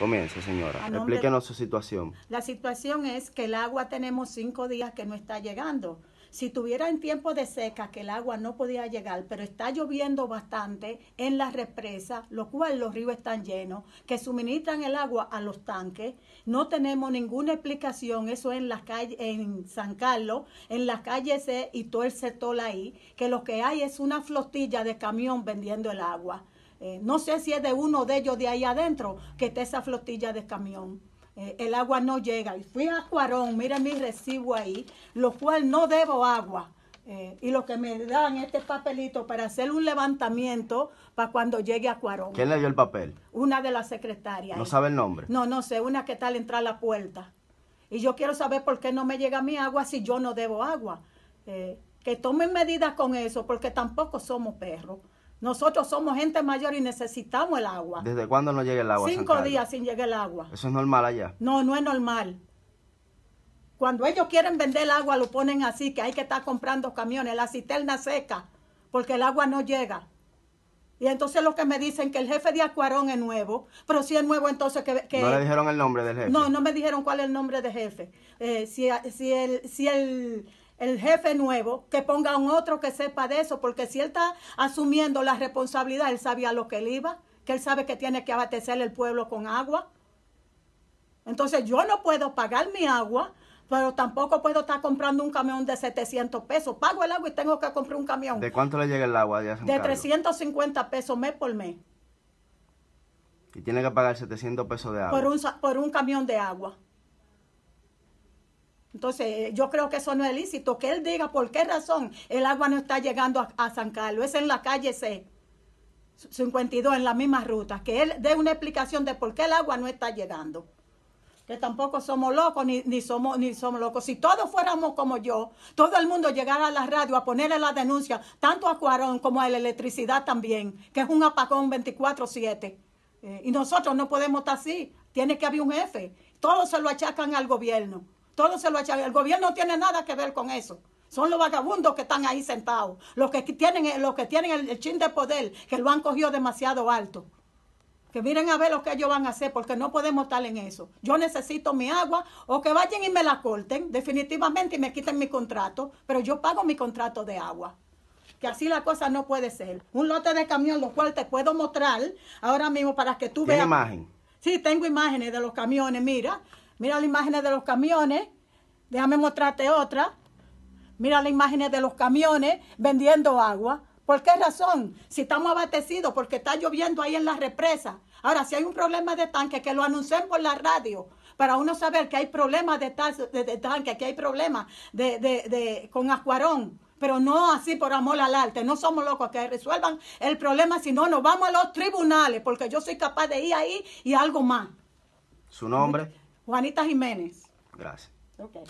Comience, señora. Explíquenos su situación. La situación es que el agua tenemos cinco días que no está llegando. Si tuviera en tiempo de seca que el agua no podía llegar, pero está lloviendo bastante en las represas, lo cual los ríos están llenos, que suministran el agua a los tanques, no tenemos ninguna explicación, eso en calles, en San Carlos, en las calles C y todo el sector ahí, que lo que hay es una flotilla de camión vendiendo el agua. Eh, no sé si es de uno de ellos de ahí adentro que está esa flotilla de camión. Eh, el agua no llega. Y fui a Cuarón, miren mi recibo ahí, lo cual no debo agua. Eh, y lo que me dan este papelito para hacer un levantamiento para cuando llegue a Cuarón. ¿Quién le dio el papel? Una de las secretarias. ¿No sabe el nombre? No, no sé, una que tal entrar a la puerta. Y yo quiero saber por qué no me llega mi agua si yo no debo agua. que tomen medidas con eso, porque tampoco somos perros. Nosotros somos gente mayor y necesitamos el agua. ¿Desde cuándo no llega el agua? Cinco días sin llegar el agua. ¿Eso es normal allá? No, no es normal. Cuando ellos quieren vender el agua, lo ponen así, que hay que estar comprando camiones, la cisterna seca, porque el agua no llega. Y entonces lo que me dicen que el jefe de Acuarón es nuevo, pero si es nuevo entonces que, ¿No le dijeron el nombre del jefe? No, no me dijeron cuál es el nombre del jefe. Eh, si, el, si el el jefe nuevo, que ponga a un otro que sepa de eso, porque si él está asumiendo la responsabilidad, él sabía lo que él iba, que él sabe que tiene que abastecer el pueblo con agua. Entonces yo no puedo pagar mi agua, pero tampoco puedo estar comprando un camión de 700 pesos. Pago el agua y tengo que comprar un camión. ¿De cuánto le llega el agua? De, de 350 pesos mes por mes. Y tiene que pagar 700 pesos de agua. Por un, por un camión de agua. Entonces, eh, yo creo que eso no es lícito. Que él diga por qué razón el agua no está llegando a, San Carlos. Es en la calle C. 52 en la misma ruta, que él dé una explicación de por qué el agua no está llegando. Que tampoco somos locos, ni, somos, ni somos locos. Si todos fuéramos como yo, todo el mundo llegara a la radio a ponerle la denuncia, tanto a Cuarón como a la electricidad también, que es un apagón 24-7. Eh, y nosotros no podemos estar así. Tiene que haber un jefe. Todos se lo achacan al gobierno. Todo se lo El gobierno no tiene nada que ver con eso. Son los vagabundos que están ahí sentados, los que tienen, eh, que tienen el, chin de poder, que lo han cogido demasiado alto. Que miren a ver lo que ellos van a hacer, porque no podemos estar en eso. Yo necesito mi agua, o que vayan y me la corten, definitivamente, y me quiten mi contrato, pero yo pago mi contrato de agua. Que así la cosa no puede ser. Un lote de camión, lo cual te puedo mostrar ahora mismo para que tú veas. imagen? Sí, tengo imágenes de los camiones, mira. Mira las imágenes de los camiones. Déjame mostrarte otra. Mira las imágenes de los camiones vendiendo agua. ¿Por qué razón? Si estamos abastecidos, porque está lloviendo ahí en la represa. Ahora, si hay un problema de tanque, que lo anuncien por la radio, para uno saber que hay problemas de, tanque, que hay problemas de, con Acuarón. Pero no así por amor al arte. No somos locos que resuelvan el problema, sino nos vamos a los tribunales, porque yo soy capaz de ir ahí y algo más. ¿Su nombre? Juanita Jiménez. Gracias. Okay.